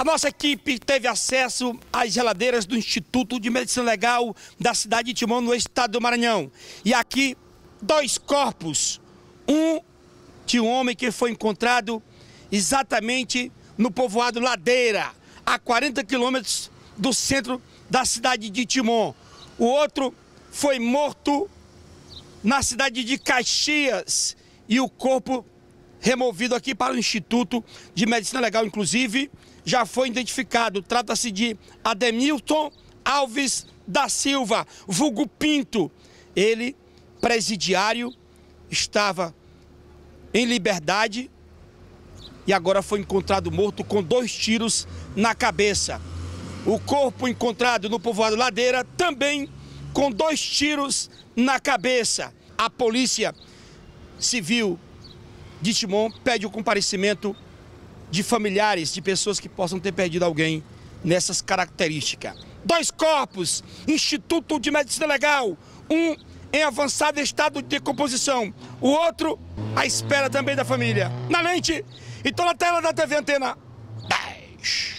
A nossa equipe teve acesso às geladeiras do Instituto de Medicina Legal da cidade de Timon, no estado do Maranhão. E aqui, dois corpos. Um de um homem que foi encontrado exatamente no povoado Ladeira, a 40 quilômetros do centro da cidade de Timon. O outro foi morto na cidade de Caxias e o corpo removido aqui para o Instituto de Medicina Legal, inclusive, já foi identificado. Trata-se de Ademilton Alves da Silva, vulgo Pinto. Ele, presidiário, estava em liberdade e agora foi encontrado morto com dois tiros na cabeça. O corpo encontrado no povoado Ladeira também com dois tiros na cabeça. A polícia civil de Timon pede o comparecimento de familiares, de pessoas que possam ter perdido alguém nessas características. Dois corpos, Instituto de Medicina Legal, um em avançado estado de decomposição, o outro à espera também da família. Na lente e toda a tela da TV Antena 10.